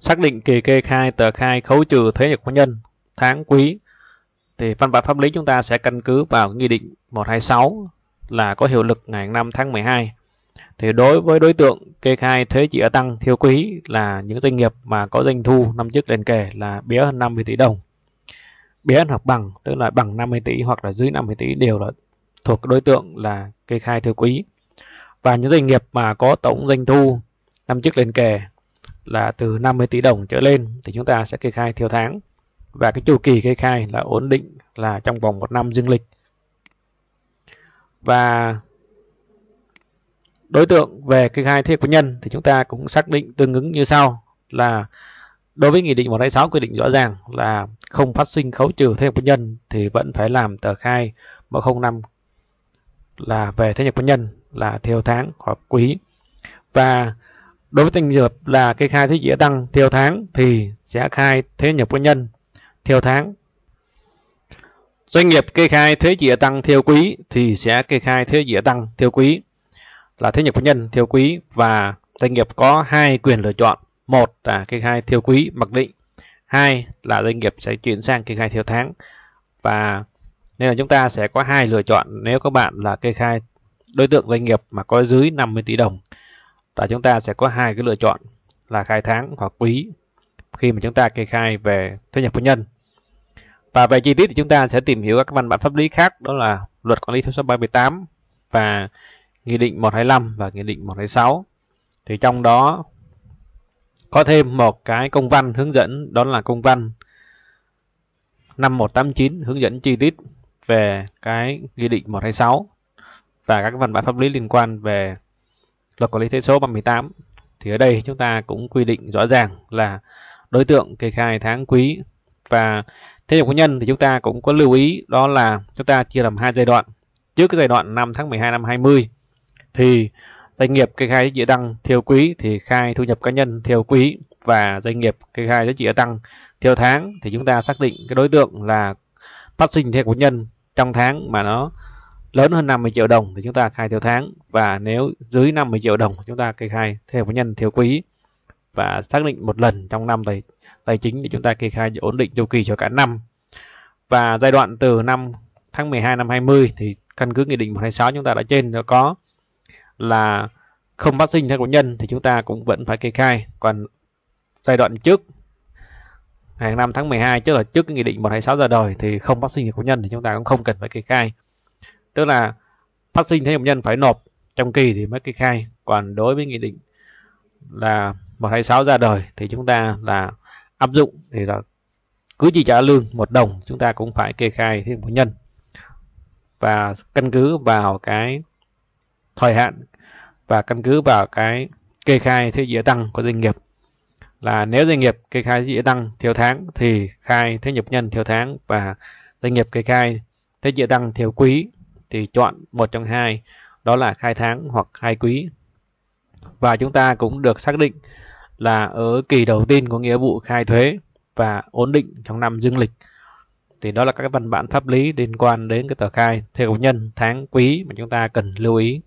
xác định kỳ kê khai tờ khai khấu trừ thuế nhập cá nhân tháng quý thì văn bản pháp lý chúng ta sẽ căn cứ vào nghị định 126 là có hiệu lực ngày 5 tháng 12. Thì đối với đối tượng kê khai thuế chỉ ở tăng thiêu quý là những doanh nghiệp mà có doanh thu năm trước liền kề là bé hơn 50 tỷ đồng. Bé hoặc bằng, tức là bằng 50 tỷ hoặc là dưới 50 tỷ đều là thuộc đối tượng là kê khai thuế quý. Và những doanh nghiệp mà có tổng doanh thu năm trước liền kề là từ 50 tỷ đồng trở lên thì chúng ta sẽ kê khai theo tháng và cái chu kỳ kê khai là ổn định là trong vòng một năm dương lịch và đối tượng về kê khai thuế cá nhân thì chúng ta cũng xác định tương ứng như sau là đối với nghị định 126 quy định rõ ràng là không phát sinh khấu trừ thuế cá nhân thì vẫn phải làm tờ khai 105 là về thuế nhập cá nhân là theo tháng hoặc quý và Đối với doanh nghiệp là kê khai thuế giá tăng theo tháng thì sẽ khai thuế nhập cá nhân theo tháng. Doanh nghiệp kê khai thuế giá tăng theo quý thì sẽ kê khai thuế giá tăng theo quý là thuế nhập cá nhân theo quý và doanh nghiệp có hai quyền lựa chọn. Một là kê khai theo quý mặc định, hai là doanh nghiệp sẽ chuyển sang kê khai theo tháng và nên là chúng ta sẽ có hai lựa chọn nếu các bạn là kê khai đối tượng doanh nghiệp mà có dưới 50 tỷ đồng là chúng ta sẽ có hai cái lựa chọn là khai tháng hoặc quý khi mà chúng ta kê khai về thuế nhập cá nhân. Và về chi tiết thì chúng ta sẽ tìm hiểu các văn bản pháp lý khác đó là luật quản lý thuế số 38 và nghị định 125 và nghị định 126. Thì trong đó có thêm một cái công văn hướng dẫn đó là công văn 5189 hướng dẫn chi tiết về cái nghị định 126 và các văn bản pháp lý liên quan về luật quản lý thuế số 38 thì ở đây chúng ta cũng quy định rõ ràng là đối tượng kê khai tháng quý và thế nhập cá nhân thì chúng ta cũng có lưu ý đó là chúng ta chia làm hai giai đoạn trước cái giai đoạn năm tháng 12 năm 20 thì doanh nghiệp kê khai giá trị tăng theo quý thì khai thu nhập cá nhân theo quý và doanh nghiệp kê khai giá trị tăng theo tháng thì chúng ta xác định cái đối tượng là phát sinh theo cá nhân trong tháng mà nó lớn hơn 50 triệu đồng thì chúng ta khai theo tháng và nếu dưới 50 triệu đồng chúng ta kê khai theo cá nhân theo quý và xác định một lần trong năm tài tài chính để chúng ta kê khai ổn định chu kỳ cho cả năm. Và giai đoạn từ năm tháng 12 năm 20 thì căn cứ nghị định 126 chúng ta đã trên nó có là không phát sinh theo cá nhân thì chúng ta cũng vẫn phải kê khai, còn giai đoạn trước ngày 5 tháng 12 trước là trước cái nghị định 126 ra đời thì không phát sinh theo cá nhân thì chúng ta cũng không cần phải kê khai tức là phát sinh thêm một nhân phải nộp trong kỳ thì mới kê khai còn đối với nghị định là 126 ra đời thì chúng ta là áp dụng thì là cứ chỉ trả lương một đồng chúng ta cũng phải kê khai thêm một nhân và căn cứ vào cái thời hạn và căn cứ vào cái kê khai thuế giá tăng của doanh nghiệp là nếu doanh nghiệp kê khai thuế giá tăng theo tháng thì khai thuế nhập nhân theo tháng và doanh nghiệp kê khai thuế giá tăng theo quý thì chọn một trong hai, đó là khai tháng hoặc khai quý. Và chúng ta cũng được xác định là ở kỳ đầu tiên của nghĩa vụ khai thuế và ổn định trong năm dương lịch. Thì đó là các văn bản pháp lý liên quan đến cái tờ khai theo nhân tháng quý mà chúng ta cần lưu ý.